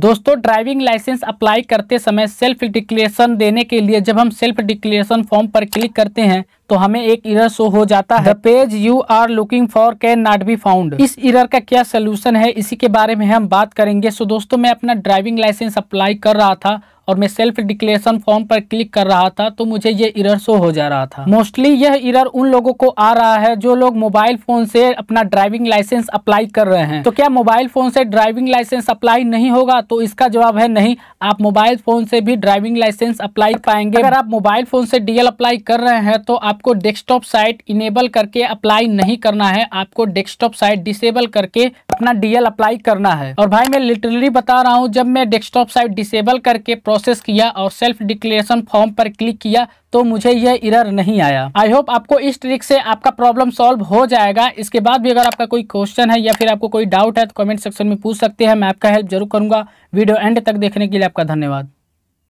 दोस्तों driving licence apply करते समय सेल्फ डिक्लेरेशन देने के लिए जब हम सेल्फ डिक्लेरेशन फॉर्म पर क्लिक करते हैं तो हमें एक इरर शो हो जाता है page you are looking for can not be found इस इरर का क्या सोल्यूशन है इसी के बारे में हम बात करेंगे सो दोस्तों मैं अपना ड्राइविंग लाइसेंस अप्लाई कर रहा था और मैं सेल्फ डिक्लेरेशन फॉर्म पर क्लिक कर रहा था तो मुझे ये इरर शो हो जा रहा था मोस्टली यह इरर उन लोगों को आ रहा है जो लोग मोबाइल फोन से अपना ड्राइविंग लाइसेंस अप्लाई कर रहे हैं तो क्या मोबाइल फोन से ड्राइविंग लाइसेंस अप्लाई नहीं होगा तो इसका जवाब है नहीं आप मोबाइल फोन से भी ड्राइविंग लाइसेंस अप्लाई पाएंगे अगर आप मोबाइल फोन से डीएल अप्लाई कर रहे हैं तो आपको डेस्कटॉप साइट इनेबल करके अप्लाई नहीं करना है आपको डेस्कटॉप साइट डिसेबल करके अपना डीएल अप्लाई करना है और भाई मैं लिटरली बता रहा हूँ जब मैं डेस्कटॉप साइट डिसेबल करके प्रोसेस किया और सेल्फ डिक्लेरेशन फॉर्म पर क्लिक किया तो मुझे यह इरर नहीं आया आई होप आपको इस ट्रिक से आपका प्रॉब्लम सॉल्व हो जाएगा इसके बाद भी अगर आपका कोई क्वेश्चन है या फिर आपको कोई डाउट है तो कमेंट सेक्शन में पूछ सकते हैं मैं आपका हेल्प जरूर करूंगा वीडियो एंड तक देखने के लिए आपका धन्यवाद